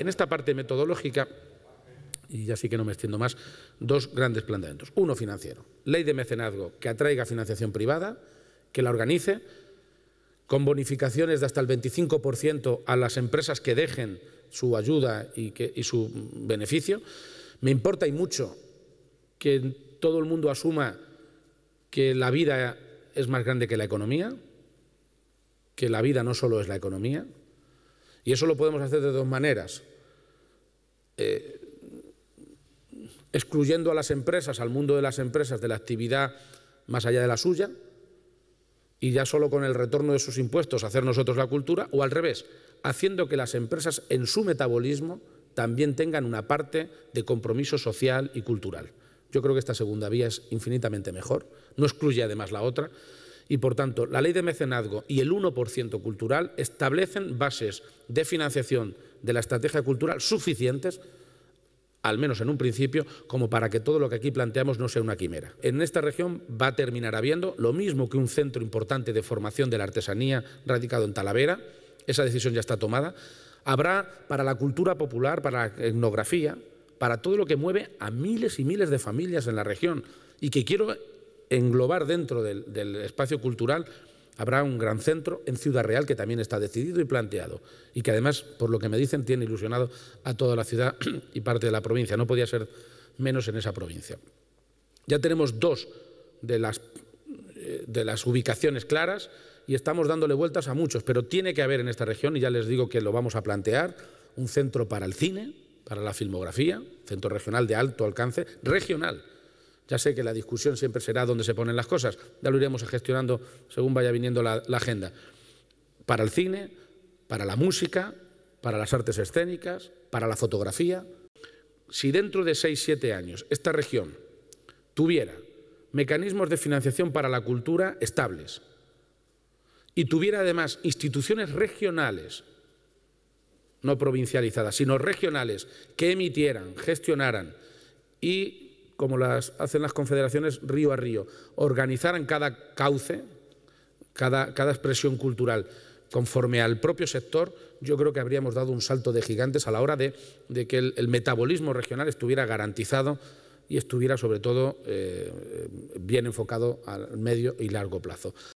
En esta parte metodológica, y ya sí que no me extiendo más, dos grandes planteamientos. Uno financiero, ley de mecenazgo que atraiga financiación privada, que la organice, con bonificaciones de hasta el 25% a las empresas que dejen su ayuda y, que, su beneficio. Me importa y mucho que todo el mundo asuma que la vida es más grande que la economía, que la vida no solo es la economía, y eso lo podemos hacer de dos maneras. Eh, excluyendo a las empresas, al mundo de las empresas, de la actividad más allá de la suya, y ya solo con el retorno de sus impuestos hacer nosotros la cultura, o al revés, haciendo que las empresas en su metabolismo también tengan una parte de compromiso social y cultural. Yo creo que esta segunda vía es infinitamente mejor, no excluye además la otra, y por tanto la ley de mecenazgo y el 1% cultural establecen bases de financiación de la estrategia cultural suficientes al menos en un principio, como para que todo lo que aquí planteamos no sea una quimera. En esta región va a terminar habiendo lo mismo que un centro importante de formación de la artesanía radicado en Talavera, esa decisión ya está tomada, habrá para la cultura popular, para la etnografía, para todo lo que mueve a miles y miles de familias en la región y que quiero englobar dentro del, espacio cultural Habrá un gran centro en Ciudad Real que también está decidido y planteado y que además, por lo que me dicen, tiene ilusionado a toda la ciudad y parte de la provincia. No podía ser menos en esa provincia. Ya tenemos dos de las, eh, de las ubicaciones claras y estamos dándole vueltas a muchos, pero tiene que haber en esta región, y ya les digo que lo vamos a plantear, un centro para el cine, para la filmografía, centro regional de alto alcance, regional, ya sé que la discusión siempre será dónde se ponen las cosas, ya lo iremos gestionando según vaya viniendo la, agenda. Para el cine, para la música, para las artes escénicas, para la fotografía. Si dentro de seis, siete años esta región tuviera mecanismos de financiación para la cultura estables y tuviera además instituciones regionales, no provincializadas, sino regionales, que emitieran, gestionaran y como las hacen las confederaciones río a río, organizaran cada cauce, cada, expresión cultural conforme al propio sector, yo creo que habríamos dado un salto de gigantes a la hora de, que el, metabolismo regional estuviera garantizado y estuviera sobre todo eh, bien enfocado al medio y largo plazo.